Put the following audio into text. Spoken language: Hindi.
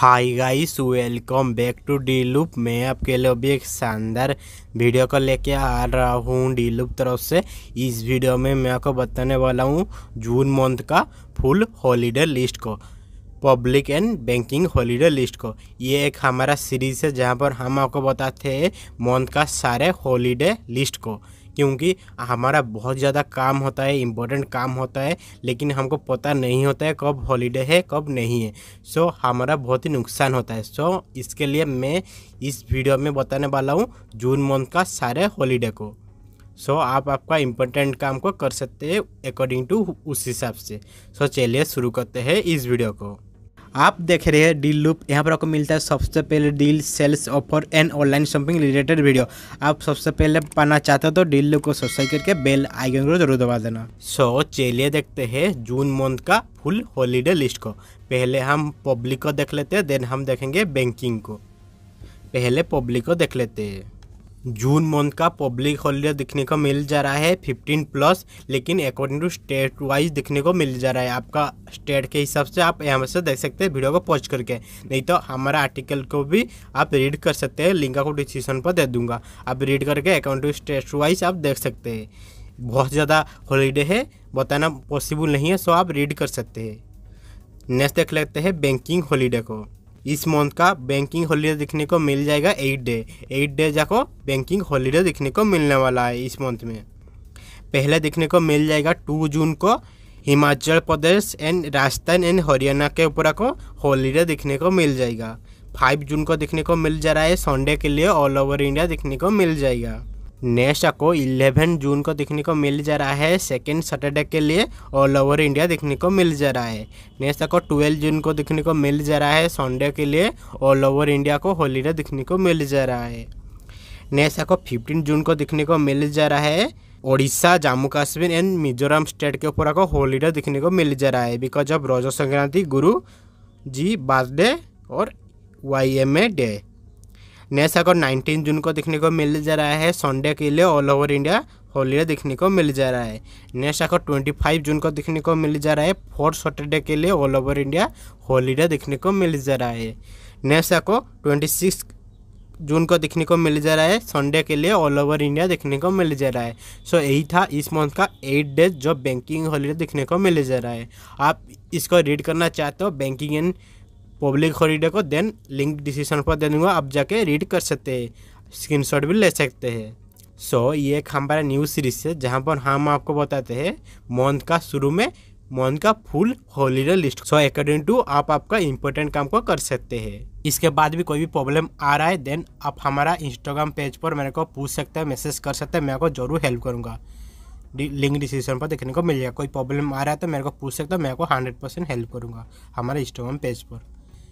hi guys welcome back to deal loop मैं आपके लिए भी एक शानदार वीडियो को लेके आ रहा हूँ डी लूप तरफ से इस वीडियो में मैं आपको बताने वाला हूँ जून मंथ का फुल हॉलीडे लिस्ट को public and banking holiday list को ये एक हमारा सीरीज़ है जहाँ पर हम आपको बताते हैं मंथ का सारे हॉलीडे लिस्ट को क्योंकि हमारा बहुत ज़्यादा काम होता है इम्पोर्टेंट काम होता है लेकिन हमको पता नहीं होता है कब हॉलीडे है कब नहीं है सो हमारा बहुत ही नुकसान होता है सो इसके लिए मैं इस वीडियो में बताने वाला हूँ जून मंथ का सारे हॉलीडे को सो so, आप आपका इम्पोर्टेंट काम को कर सकते हैं अकॉर्डिंग टू उस हिसाब से सो so, चलिए शुरू करते हैं इस वीडियो को आप देख रहे हैं डील लूप यहाँ पर आपको मिलता है सबसे पहले deal sales offer and online shopping related video आप सबसे पहले पाना चाहते हो तो डील लूप को सब्सक्राइब करके बेल आइकन को जरूर दबा देना सो so, चलिए देखते हैं जून मंथ का फुल हॉलीडे लिस्ट को पहले हम पब्लिक को देख लेते हैं देन हम देखेंगे बैंकिंग को पहले पब्लिक को देख लेते हैं जून मंथ का पब्लिक हॉलीडे देखने को मिल जा रहा है फिफ्टीन प्लस लेकिन अकॉर्डिंग टू स्टेट वाइज देखने को मिल जा रहा है आपका स्टेट के हिसाब से आप यहाँ से देख सकते हैं वीडियो को पॉज करके नहीं तो हमारा आर्टिकल को भी आप रीड कर सकते हैं लिंक आपको डिस्क्रिप्शन पर दे दूंगा आप रीड करके अकॉर्डिंग टू स्टेट वाइज आप देख सकते हैं बहुत ज़्यादा हॉलीडे है बताना पॉसिबल नहीं है सो आप रीड कर सकते हैं नेक्स्ट देख लेते हैं बैंकिंग हॉलीडे को इस मंथ का बैंकिंग हॉलीडे देखने को मिल जाएगा एट डे एट डे जाको बैंकिंग हॉलीडे देखने को मिलने वाला है इस मंथ में पहले देखने को मिल जाएगा टू जून को हिमाचल प्रदेश एंड राजस्थान एंड हरियाणा के ऊपर को हॉलीडे देखने को मिल जाएगा फाइव जून को देखने को मिल जा रहा है संडे के लिए ऑल ओवर इंडिया देखने को मिल जाएगा नेक्स्ट आपको 11 जून को देखने को मिल जा रहा है सेकेंड सैटरडे के लिए ऑल ओवर इंडिया देखने को मिल जा रहा है नेक्स्ट आपको 12 जून को देखने को मिल जा रहा है संडे के लिए ऑल ओवर इंडिया को हॉलीडे देखने को मिल जा रहा है नेक्स्ट आपको 15 जून को देखने को मिल जा रहा है ओडिशा जम्मू कश्मीर एंड मिजोरम स्टेट के ऊपर आपको हॉलीडे देखने को मिल जा रहा है because of Raja Sankranti Guru ji birthday और Y M A day next आपको नाइनटीन जून को देखने को मिल जा रहा है संडे के लिए ऑल ओवर इंडिया होलीडे देखने को मिल जा रहा है नेक्स्ट आपको ट्वेंटी फाइव जून को देखने को मिल जा रहा है फोर्थ सैटरडे के लिए ऑल ओवर इंडिया होलीडे देखने को मिल जा रहा है नेक्स्ट आपको ट्वेंटी सिक्स जून को देखने को मिल जा रहा है संडे के लिए ऑल ओवर इंडिया देखने को मिल जा रहा है सो so, यही था इस मंथ का एट डेज जो बैंकिंग हॉलीडे देखने को मिल जा रहा है आप इसको रीड करना चाहते हो बैंकिंग एंड पब्लिक हॉलीडे को देन लिंक डिसीजन पर दे दूंगा आप जाके रीड कर सकते हैं स्क्रीनशॉट भी ले सकते हैं सो so, ये एक हमारा न्यूज़ सीरीज है जहाँ पर हम आपको बताते हैं मंथ का शुरू में मंथ का full holiday list so according to आप आपका इम्पोर्टेंट काम को कर सकते हैं इसके बाद भी कोई भी प्रॉब्लम आ रहा है देन आप हमारा इंस्टाग्राम पेज पर मेरे को पूछ सकते हैं मैसेज कर सकते हैं मैं आपको जरूर हेल्प करूँगा लिंक डिस्क्रिप्शन पर देखने को मिल जाएगा कोई प्रॉब्लम आ रहा है तो मेरे को पूछ सकते हो मैं आपको हंड्रेड परसेंट हेल्प करूँगा हमारे इंस्टाग्राम पेज पर